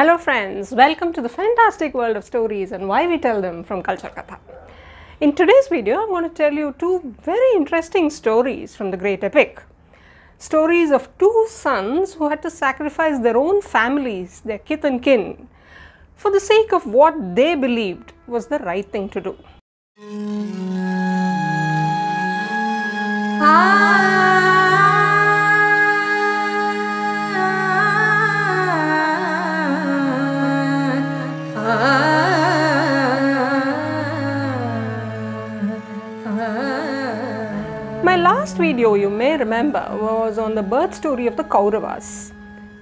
Hello friends, welcome to the fantastic world of stories and why we tell them from Culture Katha. In today's video, I'm going to tell you two very interesting stories from the great epic. Stories of two sons who had to sacrifice their own families, their kith and kin, for the sake of what they believed was the right thing to do. Ah. video you may remember was on the birth story of the Kauravas.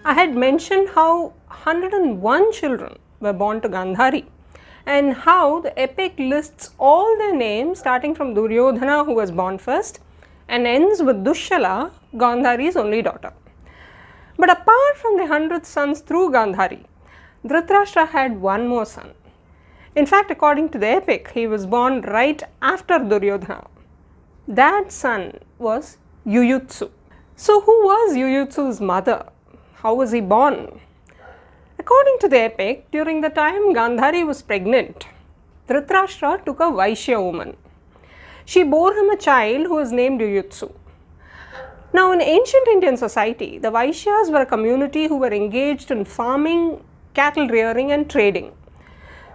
I had mentioned how 101 children were born to Gandhari and how the epic lists all their names starting from Duryodhana who was born first and ends with Dushala, Gandhari's only daughter. But apart from the 100 sons through Gandhari, Dhritarashtra had one more son. In fact, according to the epic, he was born right after Duryodhana that son was Yuyutsu. So who was Yuyutsu's mother? How was he born? According to the epic, during the time Gandhari was pregnant, Dhritarashtra took a Vaishya woman. She bore him a child who was named Yuyutsu. Now, in ancient Indian society, the Vaishyas were a community who were engaged in farming, cattle rearing, and trading.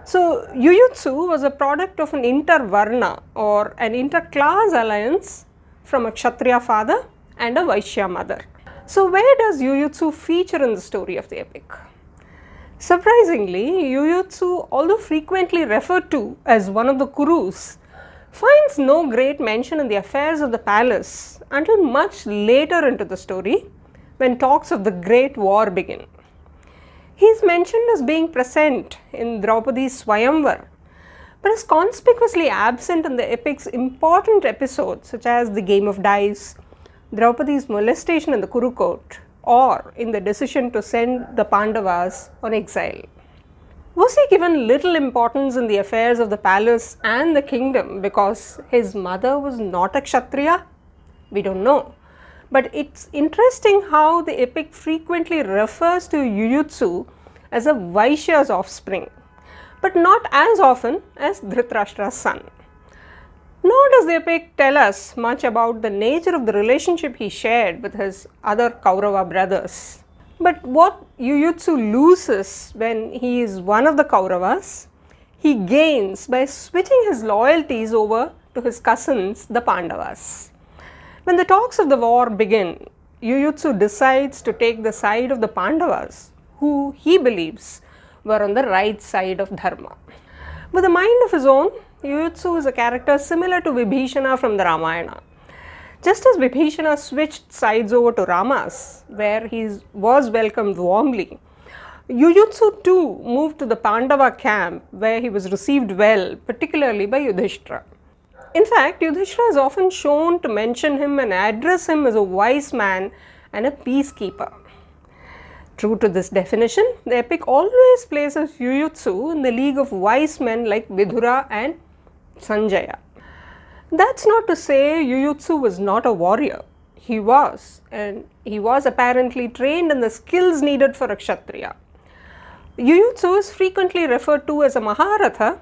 So, Yuyutsu was a product of an inter-varna or an inter-class alliance from a Kshatriya father and a Vaishya mother. So, where does Yuyutsu feature in the story of the epic? Surprisingly, Yuyutsu, although frequently referred to as one of the Kurus, finds no great mention in the affairs of the palace until much later into the story when talks of the Great War begin. He is mentioned as being present in Draupadi's Swayamvar but is conspicuously absent in the epic's important episodes such as the game of dice, Draupadi's molestation in the Kuru court or in the decision to send the Pandavas on exile. Was he given little importance in the affairs of the palace and the kingdom because his mother was not a Kshatriya? We don't know. But it's interesting how the epic frequently refers to Yuyutsu as a Vaishya's offspring, but not as often as Dhritarashtra's son. Nor does the epic tell us much about the nature of the relationship he shared with his other Kaurava brothers. But what Yuyutsu loses when he is one of the Kauravas, he gains by switching his loyalties over to his cousins, the Pandavas. When the talks of the war begin, Yuyutsu decides to take the side of the Pandavas, who he believes were on the right side of Dharma. With a mind of his own, Yuyutsu is a character similar to Vibhishana from the Ramayana. Just as Vibhishana switched sides over to Rama's, where he was welcomed warmly, Yuyutsu too moved to the Pandava camp where he was received well, particularly by Yudhishthira. In fact, Yudhishthira is often shown to mention him and address him as a wise man and a peacekeeper. True to this definition, the epic always places Yuyutsu in the league of wise men like Vidura and Sanjaya. That's not to say Yuyutsu was not a warrior. He was, and he was apparently trained in the skills needed for a Kshatriya. Yuyutsu is frequently referred to as a Maharatha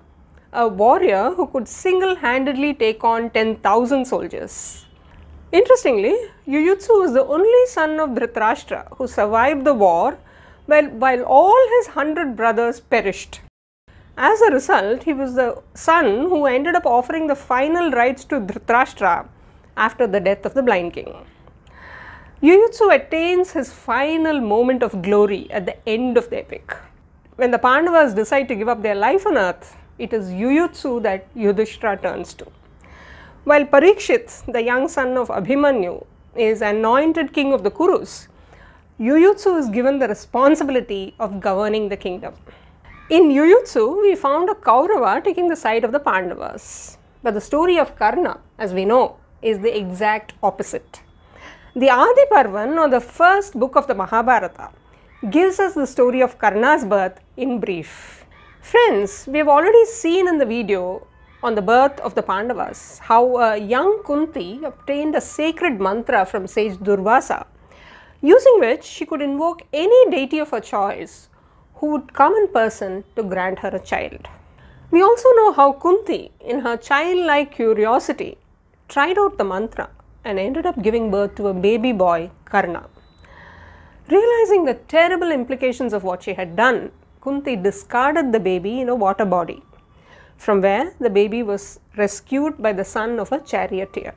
a warrior who could single-handedly take on 10,000 soldiers. Interestingly, Yuyutsu was the only son of Dhritarashtra who survived the war while, while all his hundred brothers perished. As a result, he was the son who ended up offering the final rites to Dhritarashtra after the death of the blind king. Yuyutsu attains his final moment of glory at the end of the epic. When the Pandavas decide to give up their life on earth, it is Yuyutsu that Yudhishthira turns to. While Parikshit, the young son of Abhimanyu, is anointed king of the Kurus, Yuyutsu is given the responsibility of governing the kingdom. In Yuyutsu, we found a Kaurava taking the side of the Pandavas. But the story of Karna, as we know, is the exact opposite. The Adi or the first book of the Mahabharata, gives us the story of Karna's birth in brief. Friends, we have already seen in the video on the birth of the Pandavas how a young Kunti obtained a sacred mantra from sage Durvasa, using which she could invoke any deity of her choice who would come in person to grant her a child. We also know how Kunti, in her childlike curiosity, tried out the mantra and ended up giving birth to a baby boy, Karna. Realizing the terrible implications of what she had done, Kunti discarded the baby in a water body, from where the baby was rescued by the son of a charioteer.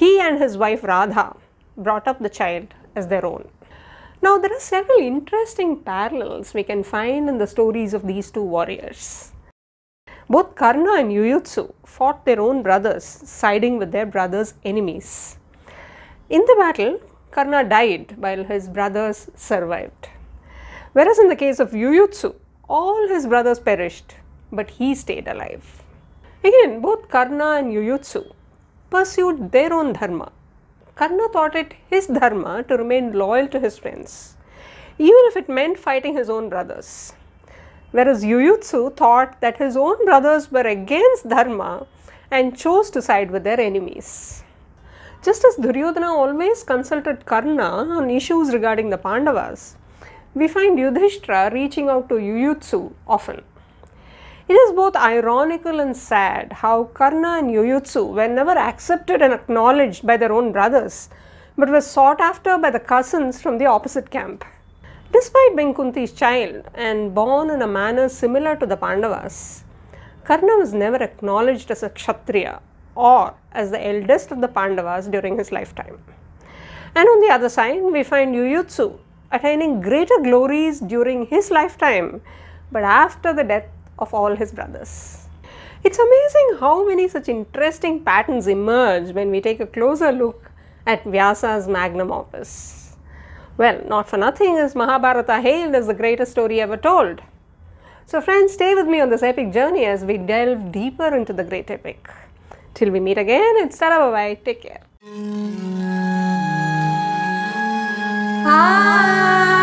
He and his wife Radha brought up the child as their own. Now, there are several interesting parallels we can find in the stories of these two warriors. Both Karna and Yuyutsu fought their own brothers, siding with their brothers' enemies. In the battle, Karna died while his brothers survived. Whereas in the case of Yuyutsu, all his brothers perished, but he stayed alive. Again, both Karna and Yuyutsu pursued their own dharma. Karna thought it his dharma to remain loyal to his friends, even if it meant fighting his own brothers. Whereas Yuyutsu thought that his own brothers were against dharma and chose to side with their enemies. Just as Duryodhana always consulted Karna on issues regarding the Pandavas, we find Yudhishthira reaching out to Yuyutsu often. It is both ironical and sad how Karna and Yuyutsu were never accepted and acknowledged by their own brothers but were sought after by the cousins from the opposite camp. Despite being Kunti's child and born in a manner similar to the Pandavas, Karna was never acknowledged as a Kshatriya or as the eldest of the Pandavas during his lifetime. And on the other side, we find Yuyutsu attaining greater glories during his lifetime but after the death of all his brothers. It's amazing how many such interesting patterns emerge when we take a closer look at Vyasa's magnum opus. Well, not for nothing is Mahabharata hailed as the greatest story ever told. So friends, stay with me on this epic journey as we delve deeper into the great epic. Till we meet again, it's Tada Bye Take care. Hi.